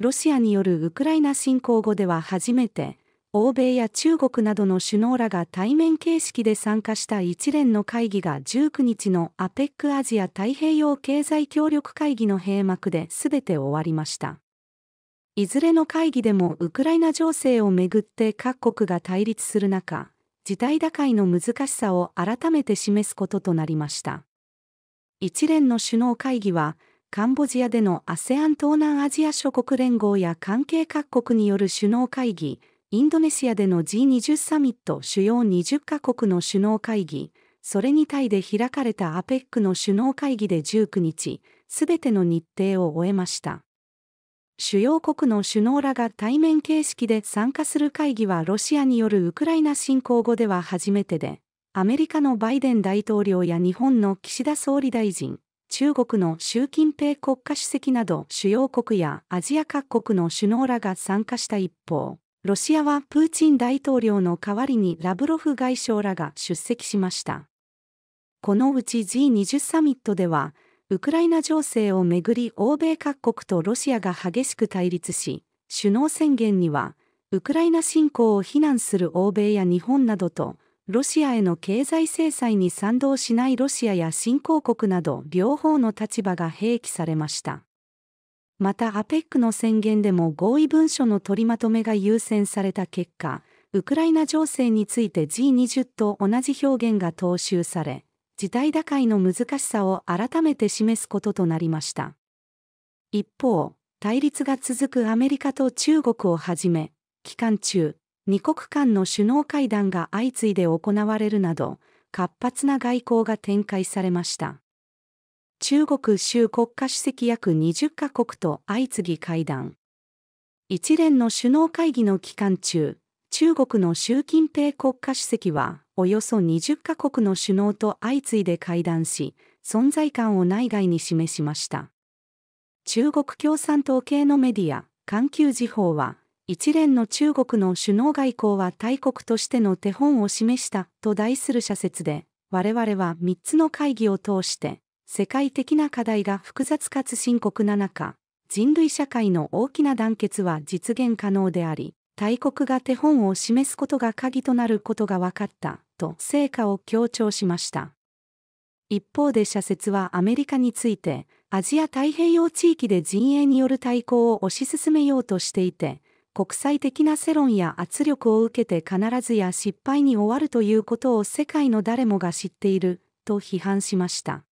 ロシアによるウクライナ侵攻後では初めて、欧米や中国などの首脳らが対面形式で参加した一連の会議が19日の APEC アジア太平洋経済協力会議の閉幕で全て終わりました。いずれの会議でもウクライナ情勢をめぐって各国が対立する中、事態打開の難しさを改めて示すこととなりました。一連の首脳会議は、カンボジアでの ASEAN 東南アジア諸国連合や関係各国による首脳会議、インドネシアでの G20 サミット主要20カ国の首脳会議、それにタイで開かれた APEC の首脳会議で19日、すべての日程を終えました。主要国の首脳らが対面形式で参加する会議はロシアによるウクライナ侵攻後では初めてで、アメリカのバイデン大統領や日本の岸田総理大臣、中国の習近平国家主席など主要国やアジア各国の首脳らが参加した一方、ロシアはプーチン大統領の代わりにラブロフ外相らが出席しました。このうち G20 サミットでは、ウクライナ情勢をめぐり欧米各国とロシアが激しく対立し、首脳宣言には、ウクライナ侵攻を非難する欧米や日本などと、ロシアへの経済制裁に賛同しないロシアや新興国など両方の立場が併記されました。また APEC の宣言でも合意文書の取りまとめが優先された結果、ウクライナ情勢について G20 と同じ表現が踏襲され、事態打開の難しさを改めて示すこととなりました。一方、対立が続くアメリカと中国をはじめ、期間中、二国間の首脳会談が相次いで行われるなど、活発な外交が展開されました。中国州国家主席約20カ国と相次ぎ会談。一連の首脳会議の期間中、中国の習近平国家主席は、およそ20カ国の首脳と相次いで会談し、存在感を内外に示しました。中国共産党系のメディア、環球時報は、一連の中国の首脳外交は大国としての手本を示したと題する社説で、我々は3つの会議を通して、世界的な課題が複雑かつ深刻な中、人類社会の大きな団結は実現可能であり、大国が手本を示すことが鍵となることが分かった、と成果を強調しました。一方で社説はアメリカについて、アジア太平洋地域で陣営による対抗を推し進めようとしていて、国際的な世論や圧力を受けて必ずや失敗に終わるということを世界の誰もが知っていると批判しました。